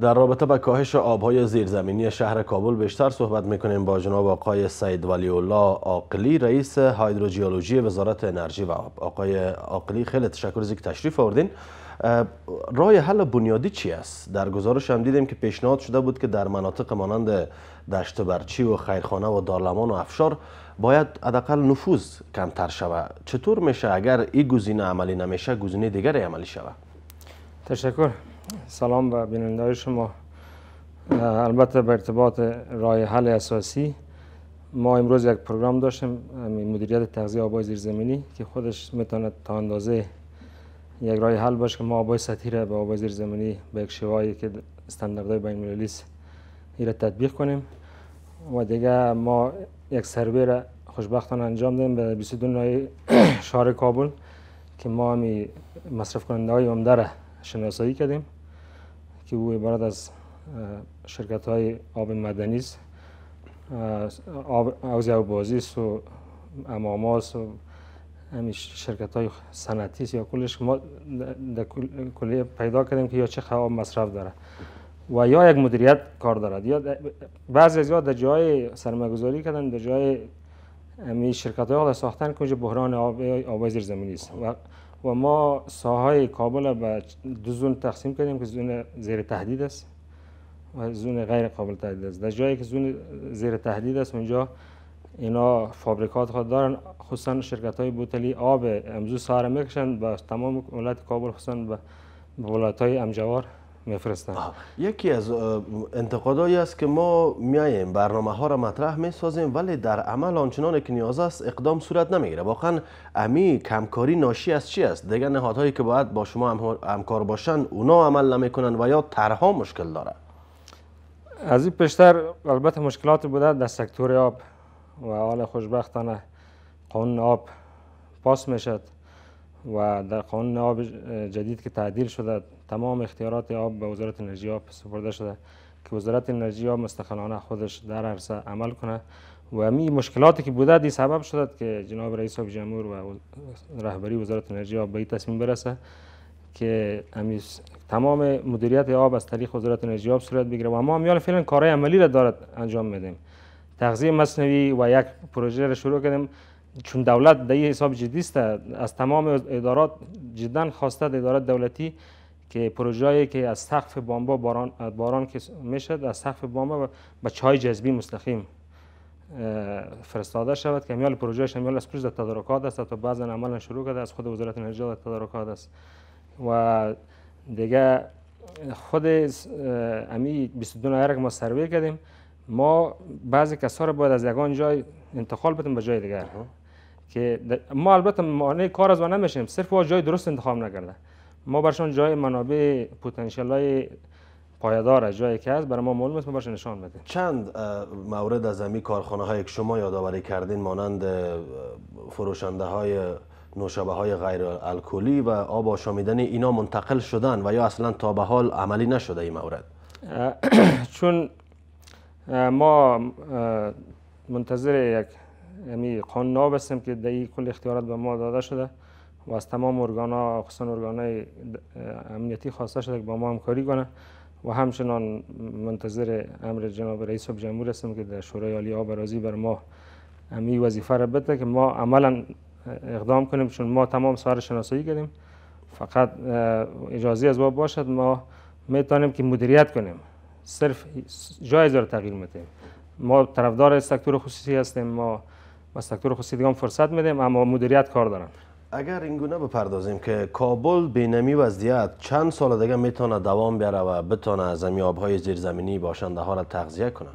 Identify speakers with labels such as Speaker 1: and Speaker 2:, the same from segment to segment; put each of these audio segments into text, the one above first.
Speaker 1: در رابطه با کاهش آبهای زیرزمینی شهر کابل بیشتر صحبت میکنیم با جناب آقای سید ولی الله عاقلی رئیس هایدروجیولوژی وزارت انرژی و آب آقای عاقلی خیلی تشکر از اینکه تشریف آوردین رای حل بنیادی چی است در گزارش هم دیدیم که پیشنهاد شده بود که در مناطق مانند دشت برچی و خیرخانه و دارلمان و افشار باید حداقل نفوذ کمتر شود چطور میشه اگر این گزینه عملی نمیشه گزینه دیگری عملی شود
Speaker 2: تشکر سلام به بیننده شما البته به ارتباط رای حل اساسی ما امروز یک پروگرام داشتیم مدیریت تغذیه آبای زیرزمینی که خودش میتونه تا اندازه یک رای حل باشه که ما آبای سطحی را به آبای زیرزمینی به یک که استانداردهای بین المللی است را تطبیق کنیم و دیگه ما یک سروی را خوشبختانه انجام دادیم به 22 نای شهر کابل که ما مصرف کننده های عمده را شناسایی کردیم که او عبارت از شرکت های آب مدنی است آب بازی است و اماماس و همین شرکت های یا کلش ما در کلیه پیدا کردیم که یا چه خواب مصرف داره و یا یک مدیریت کار دارد یا بعضی از در جای سرمایه‌گذاری کردن در جای همین شرکت های ساختن که بحران آب آب زیرزمینی است و و ما ساهای کابل به دو زون تقسیم کردیم که زون زیر تهدید است و زون غیر قابل تهدید است در جایی که زون زیر تهدید است اونجا اینا فابریکات خود دارن خصوصا شرکت های بوتلی آب امزو ساره میکشن و تمام ولایت کابل خصوصا به ولایت های امجوار
Speaker 1: یکی از انتقادایی است که ما میاییم برنامه ها را مطرح میسازیم ولی در عمل آنچنان که نیاز است اقدام صورت نمیگیره واقعا امی کمکاری ناشی از چی است دیگر نهادهایی که باید با شما همکار باشن اونا عمل نمیکنن و یا طرها مشکل داره
Speaker 2: از این پیشتر البته مشکلات بوده در سکتور آب و حال خوشبختانه قانون آب پاس میشد و در قانون آب جدید که تعدیل شده تمام اختیارات آب به وزارت انرژی آب سپرده شده که وزارت انرژی آب مستقلانه خودش در عرصه عمل کنه و می مشکلاتی که بوده دی سبب شده که جناب رئیس جمهور و رهبری وزارت انرژی آب به این تصمیم برسه که تمام مدیریت آب از طریق وزارت انرژی آب صورت بگیره و ما میان فعلا کارهای عملی را دارد انجام میدیم تغذیه مصنوعی و یک پروژه را شروع کردیم چون دولت در این حساب جدی از تمام ادارات جدا خواسته ادارات دولتی که پروژه‌ای که از سقف بامبا باران باران که میشد از سقف بامبا به چای جذبی مستقیم فرستاده شود که میال پروژه شمیال از پروژه تدارکات است تا بعضا عملا شروع کرده از خود وزارت انرژی و تدارکات است و دیگه خود امی 22 نایر ما سروی کردیم ما بعضی کسا رو باید از یگان جای انتقال بدیم به جای دیگر که ما البته مانع کار از ما نمیشیم صرف او جای درست انتخاب نکرده ما برشان جای منابع پتانسیل
Speaker 1: های پایدار از جایی که هست برای ما معلوم است ما نشان بده چند مورد از امی کارخانه هایی که شما یادآوری کردین مانند فروشنده های نوشابه های غیر الکلی و آب آشامیدنی اینا منتقل شدن و یا اصلا تا به حال عملی نشده این مورد چون ما
Speaker 2: منتظر یک امی یعنی قانون ناب هستیم که در کل اختیارات به ما داده شده و از تمام ارگان ها خصوصا ارگان های امنیتی خواسته شده که با ما همکاری کنه و همچنان منتظر امر جناب رئیس جمهور هستیم که در شورای عالی آبرازی بر ما امی وظیفه را بده که ما عملا اقدام کنیم چون ما تمام سوار شناسایی کردیم فقط اجازه از باب باشد ما میتونیم که مدیریت کنیم صرف جای را تغییر میتیم ما طرفدار سکتور خصوصی هستیم ما و سکتور خصوصی هم فرصت میدیم اما مدیریت کار دارن
Speaker 1: اگر اینگونه گونه بپردازیم که کابل بینمی وضعیت چند سال دیگه میتونه دوام بیاره و بتونه از آبهای زیرزمینی باشنده ها را تغذیه کنه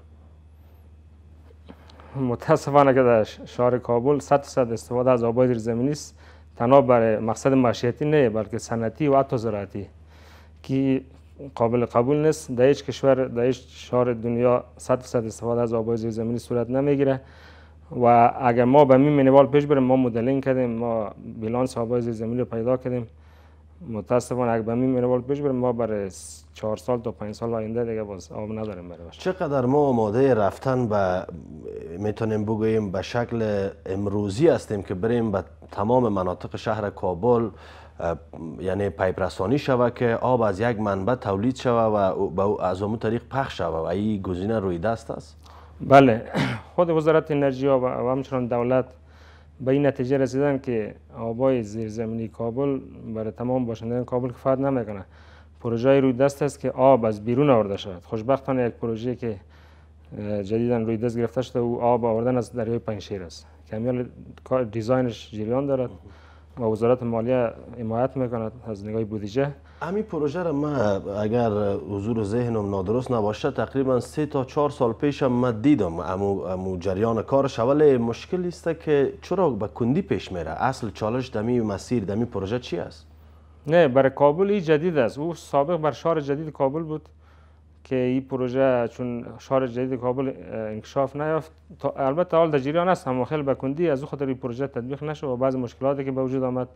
Speaker 2: متاسفانه که در شهر کابل 100 صد استفاده از آبای زیرزمینی است تنها برای مقصد معیشتی نه بلکه صنعتی و حتی زراعتی که قابل قبول نیست در هیچ کشور در هیچ دنیا 100 استفاده از آبای زیرزمینی صورت نمیگیره و اگر ما به می منوال پیش بریم ما مدلین کردیم ما بیلانس آبای زمین رو پیدا کردیم متاسفانه اگر به می منوال پیش بریم ما برای چهار سال تا پنج سال آینده دیگه باز آب نداریم برای
Speaker 1: چقدر ما آماده رفتن به میتونیم بگوییم به شکل امروزی هستیم که بریم به تمام مناطق شهر کابل یعنی پایپ رسانی شوه که آب از یک منبع تولید شوه و از اون طریق پخش شوه و این گزینه روی دست است بله
Speaker 2: خود وزارت انرژی و همچنان دولت به این نتیجه رسیدن که آبای زیرزمینی کابل برای تمام باشندگان کابل کفایت نمیکنه پروژه روی دست است که آب از بیرون آورده شود خوشبختانه یک پروژه که جدیدا روی دست گرفته شده او آب آوردن از دریای پنجشیر است که دیزاینش جریان دارد و
Speaker 1: وزارت مالیه حمایت میکند از نگاه بودجه همین پروژه را ما اگر حضور ذهنم نادرست نباشه تقریبا سه تا چهار سال پیشم من دیدم امو, جریان کارش ولی مشکل است که چرا به کندی پیش میره اصل چالش دمی مسیر دمی پروژه چی است
Speaker 2: نه برای کابل ای جدید است او سابق بر شهر جدید کابل بود که این پروژه چون شهر جدید کابل انکشاف نیافت البته حال در جریان است اما خیلی بکندی از او خاطر این پروژه تطبیق نشد و بعض مشکلاتی که به وجود آمد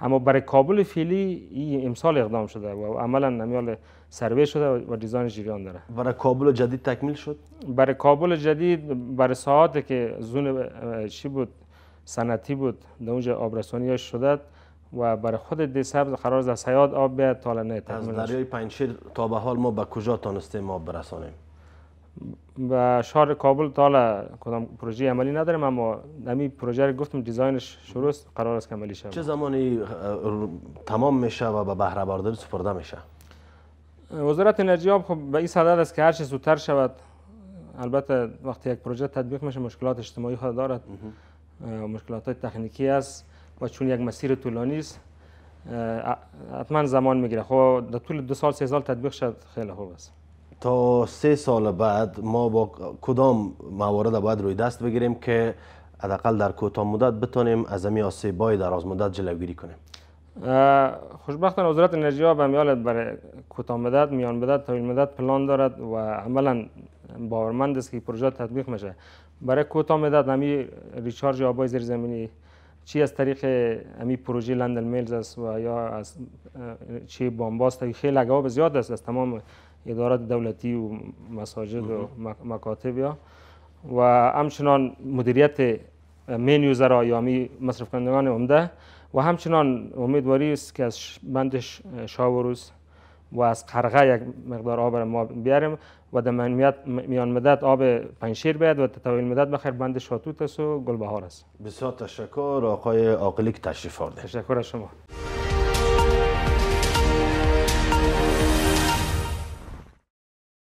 Speaker 2: اما برای کابل فعلی این امسال اقدام شده و عملا نمیال سروی شده و دیزاین جریان داره برای کابل جدید تکمیل شد برای کابل جدید برای ساعاتی که زون چی بود سنتی بود در اونجا آبرسانی شده و برای خود دی سبز قرار از حیات آب بیاد تا نه از دریای
Speaker 1: پنجشیر تا به حال ما به کجا تانستیم آب برسانیم
Speaker 2: به شهر کابل تا کدام پروژه عملی نداریم اما نمی پروژه رو گفتم دیزاینش شروع قرار است که عملی شود چه
Speaker 1: زمانی تمام میشه و به بهره برداری سپرده میشه
Speaker 2: وزارت انرژی آب خب به این صدد است که هر چه زودتر شود البته وقتی یک پروژه تطبیق میشه مشکلات اجتماعی خود دارد مشکلات تکنیکی است و چون یک مسیر طولانی است حتما زمان میگیره خب در طول دو سال سه سال تطبیق شد خیلی خوب است
Speaker 1: تا سه سال بعد ما با کدام موارد باید روی دست بگیریم که حداقل در کوتاه مدت بتونیم از امی آسیبای در از مدت جلوگیری کنیم
Speaker 2: خوشبختانه وزارت انرژی ها به میال برای کوتاه مدت میان مدت این مدت پلان دارد و عملا باورمند است که پروژه تطبیق میشه برای کوتاه مدت همین ریچارج آبای زیرزمینی چی از طریق امی پروژه لندن میلز است و یا از چی بامباست خیلی لگاو زیاد است از تمام ادارات دولتی و مساجد و مکاتب یا و همچنان مدیریت مین یوزرها یا می مصرف کنندگان عمده و همچنان امیدواری است که از بندش شاوروز و از قرغه یک مقدار آب ما بیاریم و در میان مدت آب پنشیر باید و طویل مدت بخیر بند شاتوت است و گلبهار است
Speaker 1: بسیار تشکر آقای عاقلی که تشریف
Speaker 2: آورده تشکر شما